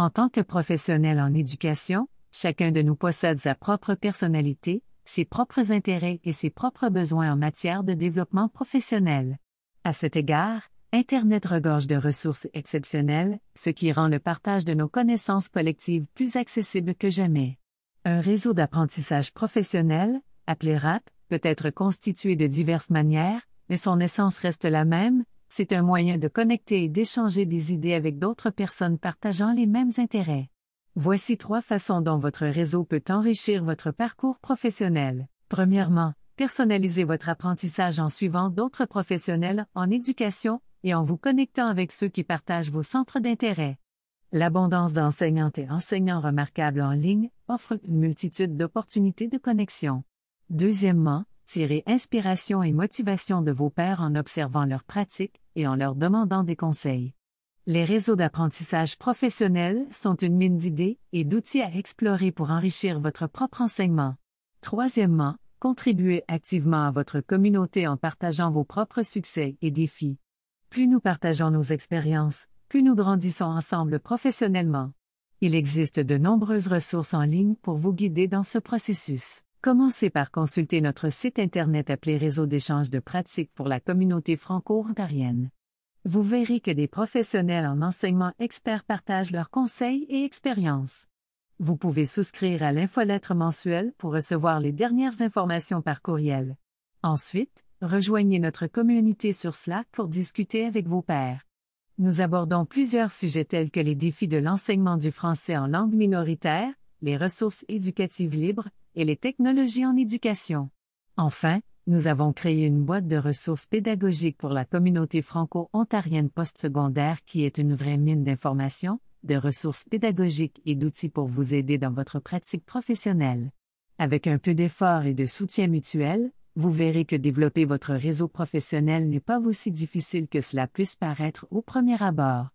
En tant que professionnel en éducation, chacun de nous possède sa propre personnalité, ses propres intérêts et ses propres besoins en matière de développement professionnel. À cet égard, Internet regorge de ressources exceptionnelles, ce qui rend le partage de nos connaissances collectives plus accessible que jamais. Un réseau d'apprentissage professionnel, appelé RAP, peut être constitué de diverses manières, mais son essence reste la même, c'est un moyen de connecter et d'échanger des idées avec d'autres personnes partageant les mêmes intérêts. Voici trois façons dont votre réseau peut enrichir votre parcours professionnel. Premièrement, personnalisez votre apprentissage en suivant d'autres professionnels en éducation et en vous connectant avec ceux qui partagent vos centres d'intérêt. L'abondance d'enseignantes et enseignants remarquables en ligne offre une multitude d'opportunités de connexion. Deuxièmement, Tirez inspiration et motivation de vos pairs en observant leurs pratiques et en leur demandant des conseils. Les réseaux d'apprentissage professionnels sont une mine d'idées et d'outils à explorer pour enrichir votre propre enseignement. Troisièmement, contribuez activement à votre communauté en partageant vos propres succès et défis. Plus nous partageons nos expériences, plus nous grandissons ensemble professionnellement. Il existe de nombreuses ressources en ligne pour vous guider dans ce processus. Commencez par consulter notre site Internet appelé Réseau d'échange de pratiques pour la communauté franco-ontarienne. Vous verrez que des professionnels en enseignement experts partagent leurs conseils et expériences. Vous pouvez souscrire à l'infolettre mensuelle pour recevoir les dernières informations par courriel. Ensuite, rejoignez notre communauté sur Slack pour discuter avec vos pairs. Nous abordons plusieurs sujets tels que les défis de l'enseignement du français en langue minoritaire, les ressources éducatives libres, et les technologies en éducation. Enfin, nous avons créé une boîte de ressources pédagogiques pour la communauté franco-ontarienne postsecondaire qui est une vraie mine d'informations, de ressources pédagogiques et d'outils pour vous aider dans votre pratique professionnelle. Avec un peu d'effort et de soutien mutuel, vous verrez que développer votre réseau professionnel n'est pas aussi difficile que cela puisse paraître au premier abord.